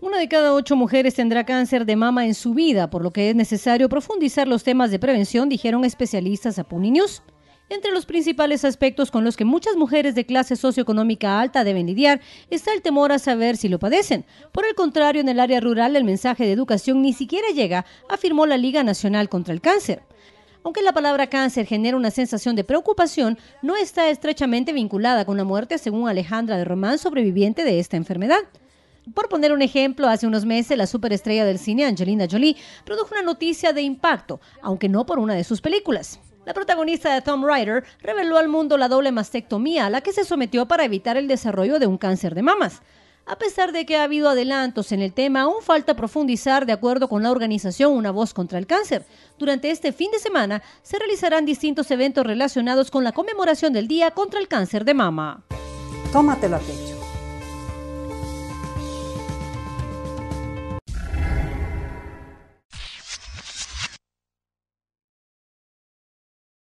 Una de cada ocho mujeres tendrá cáncer de mama en su vida, por lo que es necesario profundizar los temas de prevención, dijeron especialistas a Puni News. Entre los principales aspectos con los que muchas mujeres de clase socioeconómica alta deben lidiar está el temor a saber si lo padecen. Por el contrario, en el área rural el mensaje de educación ni siquiera llega, afirmó la Liga Nacional contra el Cáncer. Aunque la palabra cáncer genera una sensación de preocupación, no está estrechamente vinculada con la muerte, según Alejandra de Román, sobreviviente de esta enfermedad. Por poner un ejemplo, hace unos meses la superestrella del cine Angelina Jolie produjo una noticia de impacto, aunque no por una de sus películas. La protagonista de Tom Rider reveló al mundo la doble mastectomía a la que se sometió para evitar el desarrollo de un cáncer de mamas. A pesar de que ha habido adelantos en el tema, aún falta profundizar de acuerdo con la organización Una Voz contra el Cáncer. Durante este fin de semana se realizarán distintos eventos relacionados con la conmemoración del Día contra el Cáncer de Mama. Tómate la pecho.